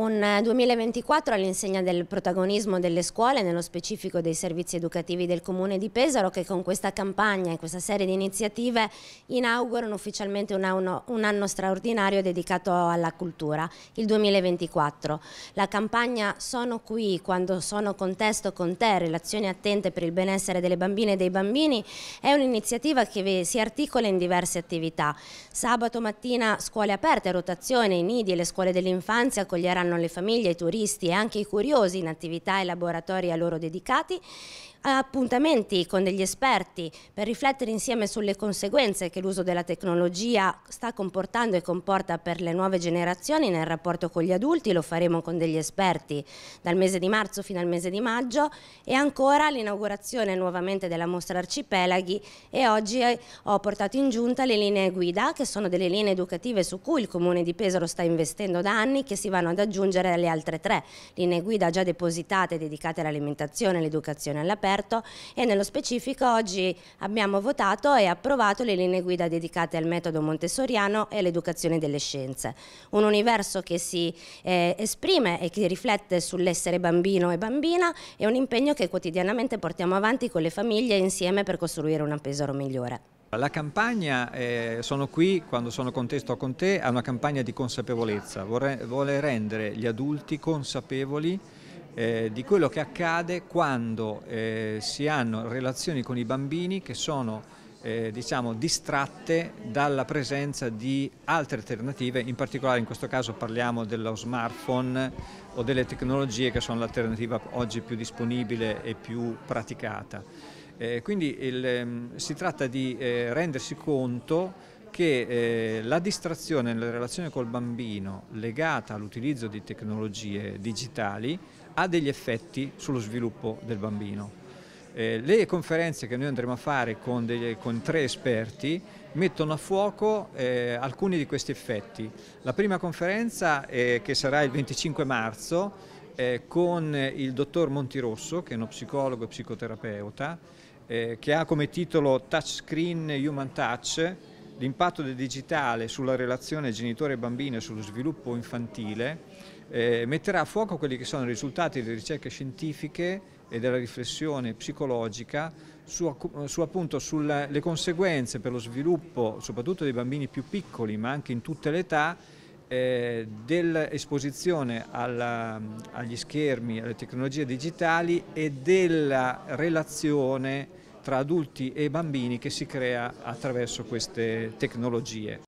Un 2024 eh, all'insegna del protagonismo delle scuole, nello specifico dei servizi educativi del Comune di Pesaro, che con questa campagna e questa serie di iniziative inaugurano ufficialmente un anno, un anno straordinario dedicato alla cultura, il 2024. La campagna Sono qui quando sono contesto con te, relazioni attente per il benessere delle bambine e dei bambini, è un'iniziativa che si articola in diverse attività. Sabato mattina scuole aperte, rotazione, i nidi e le scuole dell'infanzia accoglieranno hanno le famiglie, i turisti e anche i curiosi in attività e laboratori a loro dedicati, appuntamenti con degli esperti per riflettere insieme sulle conseguenze che l'uso della tecnologia sta comportando e comporta per le nuove generazioni nel rapporto con gli adulti, lo faremo con degli esperti dal mese di marzo fino al mese di maggio e ancora l'inaugurazione nuovamente della mostra Arcipelaghi e oggi eh, ho portato in giunta le linee guida che sono delle linee educative su cui il Comune di Pesaro sta investendo da anni che si vanno ad aggiungere aggiungere le altre tre linee guida già depositate dedicate all'alimentazione e all'educazione all'aperto e nello specifico oggi abbiamo votato e approvato le linee guida dedicate al metodo montessoriano e all'educazione delle scienze. Un universo che si eh, esprime e che riflette sull'essere bambino e bambina e un impegno che quotidianamente portiamo avanti con le famiglie insieme per costruire un Pesaro migliore. La campagna, eh, sono qui quando sono con te, sto con te, è una campagna di consapevolezza, vorrei, vuole rendere gli adulti consapevoli eh, di quello che accade quando eh, si hanno relazioni con i bambini che sono eh, diciamo, distratte dalla presenza di altre alternative, in particolare in questo caso parliamo dello smartphone o delle tecnologie che sono l'alternativa oggi più disponibile e più praticata. Eh, quindi il, ehm, si tratta di eh, rendersi conto che eh, la distrazione nella relazione col bambino legata all'utilizzo di tecnologie digitali ha degli effetti sullo sviluppo del bambino. Eh, le conferenze che noi andremo a fare con, degli, con tre esperti mettono a fuoco eh, alcuni di questi effetti. La prima conferenza, eh, che sarà il 25 marzo, eh, con il dottor Montirosso, che è uno psicologo e psicoterapeuta, eh, che ha come titolo Touchscreen Human Touch, l'impatto del digitale sulla relazione genitore bambino e sullo sviluppo infantile. Eh, metterà a fuoco quelli che sono i risultati delle ricerche scientifiche e della riflessione psicologica su, su appunto sulle conseguenze per lo sviluppo soprattutto dei bambini più piccoli ma anche in tutte le età eh, dell'esposizione agli schermi, alle tecnologie digitali e della relazione tra adulti e bambini che si crea attraverso queste tecnologie.